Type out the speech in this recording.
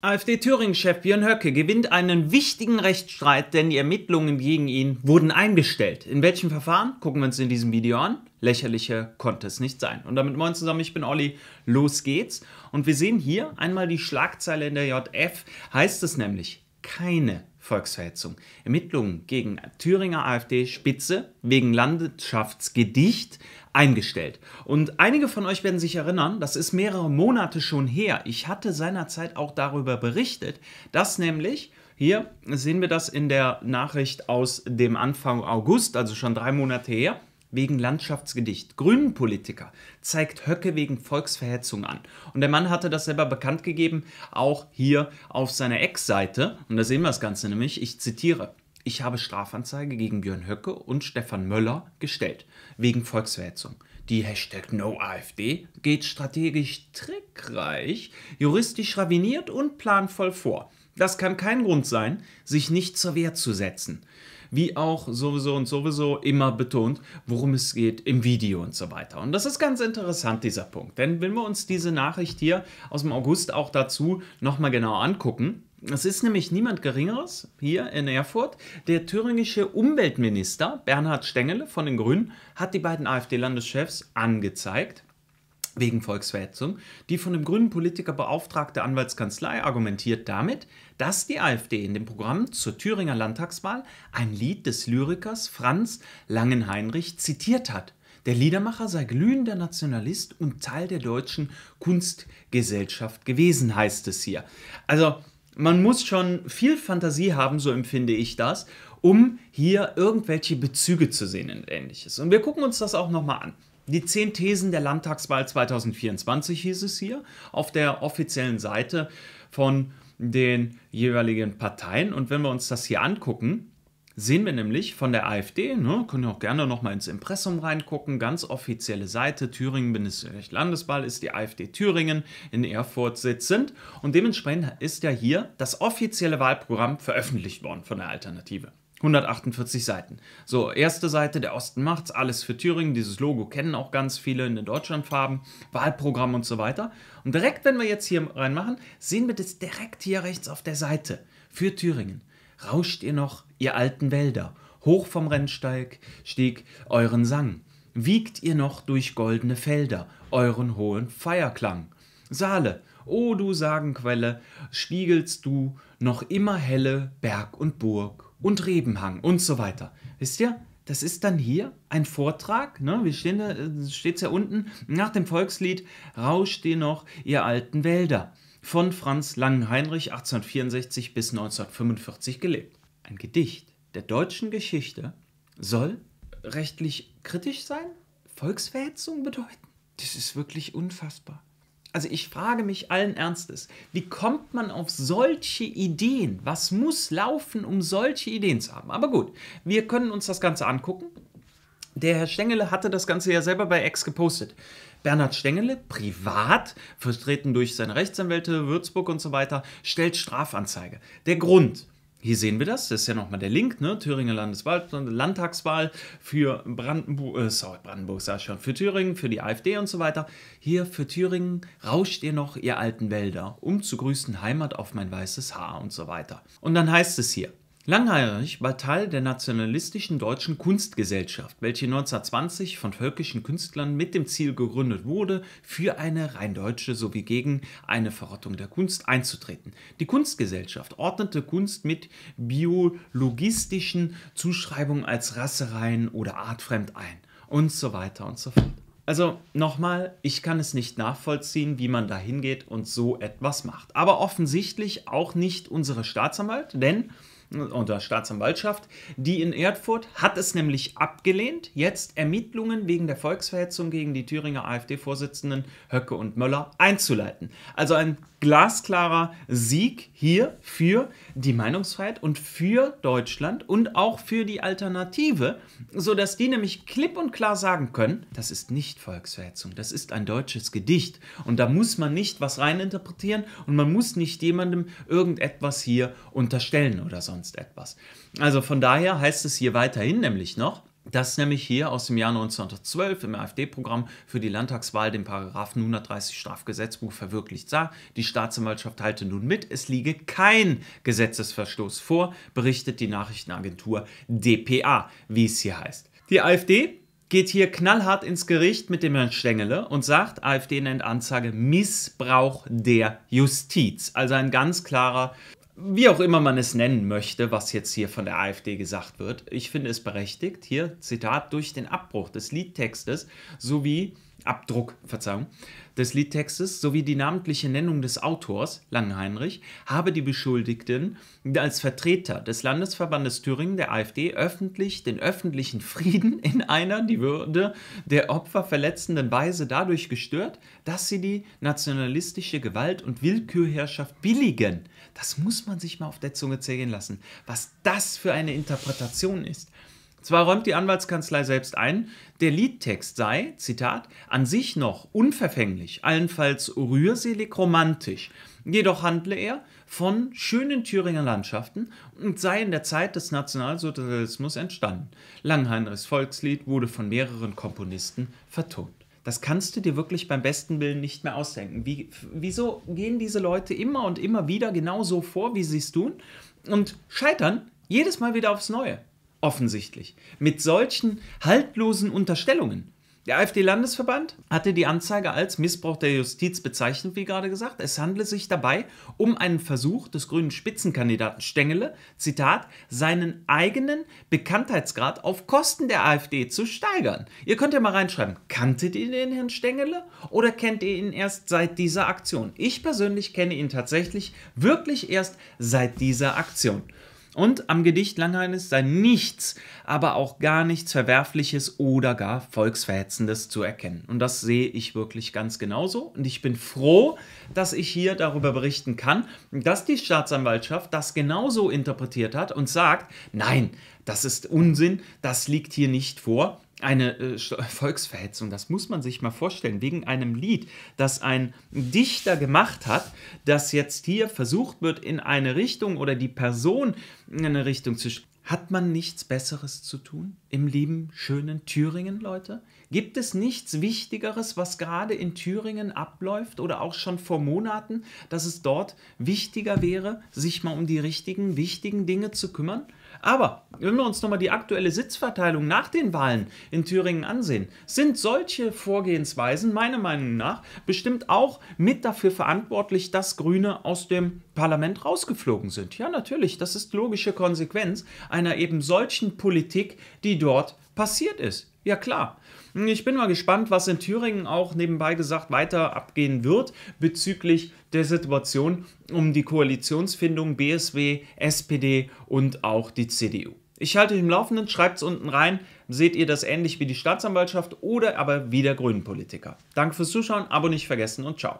AfD-Thüringen-Chef Björn Höcke gewinnt einen wichtigen Rechtsstreit, denn die Ermittlungen gegen ihn wurden eingestellt. In welchem Verfahren? Gucken wir uns in diesem Video an. Lächerlicher konnte es nicht sein. Und damit moin zusammen, ich bin Olli, los geht's. Und wir sehen hier einmal die Schlagzeile in der JF, heißt es nämlich, keine Volksverhetzung. Ermittlungen gegen Thüringer AfD-Spitze wegen Landschaftsgedicht eingestellt. Und einige von euch werden sich erinnern, das ist mehrere Monate schon her. Ich hatte seinerzeit auch darüber berichtet, dass nämlich hier sehen wir das in der Nachricht aus dem Anfang August, also schon drei Monate her. Wegen Landschaftsgedicht. Grünen-Politiker zeigt Höcke wegen Volksverhetzung an. Und der Mann hatte das selber bekannt gegeben, auch hier auf seiner Ex-Seite. Und da sehen wir das Ganze nämlich. Ich zitiere ich habe Strafanzeige gegen Björn Höcke und Stefan Möller gestellt, wegen Volksverhetzung. Die Hashtag NoAfD geht strategisch trickreich, juristisch raviniert und planvoll vor. Das kann kein Grund sein, sich nicht zur Wehr zu setzen. Wie auch sowieso und sowieso immer betont, worum es geht im Video und so weiter. Und das ist ganz interessant, dieser Punkt. Denn wenn wir uns diese Nachricht hier aus dem August auch dazu nochmal genau angucken, es ist nämlich niemand Geringeres hier in Erfurt. Der thüringische Umweltminister Bernhard Stengele von den Grünen hat die beiden AfD-Landeschefs angezeigt wegen Volksverhetzung. Die von dem grünen Politiker beauftragte Anwaltskanzlei argumentiert damit, dass die AfD in dem Programm zur Thüringer Landtagswahl ein Lied des Lyrikers Franz Langenheinrich zitiert hat. Der Liedermacher sei glühender Nationalist und Teil der deutschen Kunstgesellschaft gewesen, heißt es hier. Also man muss schon viel Fantasie haben, so empfinde ich das, um hier irgendwelche Bezüge zu sehen und ähnliches. Und wir gucken uns das auch nochmal an. Die zehn Thesen der Landtagswahl 2024 hieß es hier auf der offiziellen Seite von den jeweiligen Parteien. Und wenn wir uns das hier angucken, sehen wir nämlich von der AfD, ne, können auch gerne nochmal ins Impressum reingucken, ganz offizielle Seite, Thüringen Bundesrecht Landeswahl ist die AfD Thüringen, in Erfurt sitzend und dementsprechend ist ja hier das offizielle Wahlprogramm veröffentlicht worden von der Alternative. 148 Seiten. So, erste Seite, der Osten macht's, alles für Thüringen, dieses Logo kennen auch ganz viele in den Deutschlandfarben, Wahlprogramm und so weiter. Und direkt, wenn wir jetzt hier reinmachen, sehen wir das direkt hier rechts auf der Seite für Thüringen rauscht ihr noch, ihr alten Wälder, hoch vom Rennsteig stieg euren Sang, wiegt ihr noch durch goldene Felder euren hohen Feierklang. Saale, o oh, du Sagenquelle, spiegelst du noch immer helle Berg und Burg und Rebenhang und so weiter. Wisst ihr? Das ist dann hier ein Vortrag, ne? Wir stehen da, äh, steht's ja unten. Nach dem Volkslied rauscht ihr noch, ihr alten Wälder von Franz Langenheinrich 1864 bis 1945 gelebt. Ein Gedicht der deutschen Geschichte soll rechtlich kritisch sein? Volksverhetzung bedeuten? Das ist wirklich unfassbar. Also ich frage mich allen Ernstes, wie kommt man auf solche Ideen? Was muss laufen, um solche Ideen zu haben? Aber gut, wir können uns das Ganze angucken der Herr Stengele hatte das Ganze ja selber bei Ex gepostet. Bernhard Stengele, privat, vertreten durch seine Rechtsanwälte, Würzburg und so weiter, stellt Strafanzeige. Der Grund, hier sehen wir das, das ist ja nochmal der Link, ne? Thüringer Landeswahl, Landtagswahl für Brandenburg, äh, sorry, Brandenburg sag ich schon, für Thüringen, für die AfD und so weiter. Hier für Thüringen rauscht ihr noch, ihr alten Wälder, um zu grüßen Heimat auf mein weißes Haar und so weiter. Und dann heißt es hier, Langheinrich war Teil der nationalistischen Deutschen Kunstgesellschaft, welche 1920 von völkischen Künstlern mit dem Ziel gegründet wurde, für eine rein deutsche sowie gegen eine Verrottung der Kunst einzutreten. Die Kunstgesellschaft ordnete Kunst mit biologistischen Zuschreibungen als Rassereien oder artfremd ein und so weiter und so fort. Also nochmal, ich kann es nicht nachvollziehen, wie man da hingeht und so etwas macht. Aber offensichtlich auch nicht unsere Staatsanwalt, denn unter Staatsanwaltschaft. Die in Erfurt hat es nämlich abgelehnt, jetzt Ermittlungen wegen der Volksverhetzung gegen die Thüringer AfD-Vorsitzenden Höcke und Möller einzuleiten. Also ein glasklarer Sieg hier für die Meinungsfreiheit und für Deutschland und auch für die Alternative, sodass die nämlich klipp und klar sagen können, das ist nicht Volksverhetzung, das ist ein deutsches Gedicht und da muss man nicht was reininterpretieren und man muss nicht jemandem irgendetwas hier unterstellen oder sonst etwas. Also von daher heißt es hier weiterhin nämlich noch, dass nämlich hier aus dem Jahr 1912 im AfD-Programm für die Landtagswahl den Paragraphen 130 Strafgesetzbuch verwirklicht sah. Die Staatsanwaltschaft halte nun mit, es liege kein Gesetzesverstoß vor, berichtet die Nachrichtenagentur dpa, wie es hier heißt. Die AfD geht hier knallhart ins Gericht mit dem Herrn Stengele und sagt, AfD nennt Anzeige Missbrauch der Justiz. Also ein ganz klarer wie auch immer man es nennen möchte, was jetzt hier von der AfD gesagt wird. Ich finde es berechtigt, hier, Zitat, durch den Abbruch des Liedtextes sowie Abdruck, Verzeihung, des Liedtextes sowie die namentliche Nennung des Autors, Langenheinrich, habe die Beschuldigten als Vertreter des Landesverbandes Thüringen der AfD öffentlich den öffentlichen Frieden in einer die Würde der Opfer verletzenden Weise dadurch gestört, dass sie die nationalistische Gewalt und Willkürherrschaft billigen. Das muss man man sich mal auf der Zunge zergehen lassen, was das für eine Interpretation ist. Zwar räumt die Anwaltskanzlei selbst ein, der Liedtext sei, Zitat, an sich noch unverfänglich, allenfalls rührselig romantisch, jedoch handle er von schönen Thüringer Landschaften und sei in der Zeit des Nationalsozialismus entstanden. Langheinrichs Volkslied wurde von mehreren Komponisten vertont. Das kannst du dir wirklich beim besten Willen nicht mehr ausdenken. Wie, wieso gehen diese Leute immer und immer wieder genau so vor, wie sie es tun und scheitern jedes Mal wieder aufs Neue? Offensichtlich. Mit solchen haltlosen Unterstellungen. Der AfD-Landesverband hatte die Anzeige als Missbrauch der Justiz bezeichnet, wie gerade gesagt. Es handle sich dabei um einen Versuch des grünen Spitzenkandidaten Stengele, Zitat, seinen eigenen Bekanntheitsgrad auf Kosten der AfD zu steigern. Ihr könnt ja mal reinschreiben, kanntet ihr den Herrn Stengele oder kennt ihr ihn erst seit dieser Aktion? Ich persönlich kenne ihn tatsächlich wirklich erst seit dieser Aktion. Und am Gedicht Langheines sei nichts, aber auch gar nichts Verwerfliches oder gar Volksverhetzendes zu erkennen. Und das sehe ich wirklich ganz genauso. Und ich bin froh, dass ich hier darüber berichten kann, dass die Staatsanwaltschaft das genauso interpretiert hat und sagt, nein, das ist Unsinn, das liegt hier nicht vor eine äh, äh, Volksverhetzung, das muss man sich mal vorstellen, wegen einem Lied, das ein Dichter gemacht hat, das jetzt hier versucht wird, in eine Richtung oder die Person in eine Richtung zu hat man nichts Besseres zu tun im lieben, schönen Thüringen, Leute? Gibt es nichts Wichtigeres, was gerade in Thüringen abläuft oder auch schon vor Monaten, dass es dort wichtiger wäre, sich mal um die richtigen, wichtigen Dinge zu kümmern? Aber wenn wir uns nochmal die aktuelle Sitzverteilung nach den Wahlen in Thüringen ansehen, sind solche Vorgehensweisen meiner Meinung nach bestimmt auch mit dafür verantwortlich, dass Grüne aus dem Parlament rausgeflogen sind. Ja, natürlich, das ist logische Konsequenz einer eben solchen Politik, die dort passiert ist. Ja klar. Ich bin mal gespannt, was in Thüringen auch nebenbei gesagt weiter abgehen wird bezüglich der Situation um die Koalitionsfindung BSW, SPD und auch die CDU. Ich halte im Laufenden, schreibt es unten rein. Seht ihr das ähnlich wie die Staatsanwaltschaft oder aber wie der Grünen Politiker. Danke fürs Zuschauen, Abo nicht vergessen und ciao.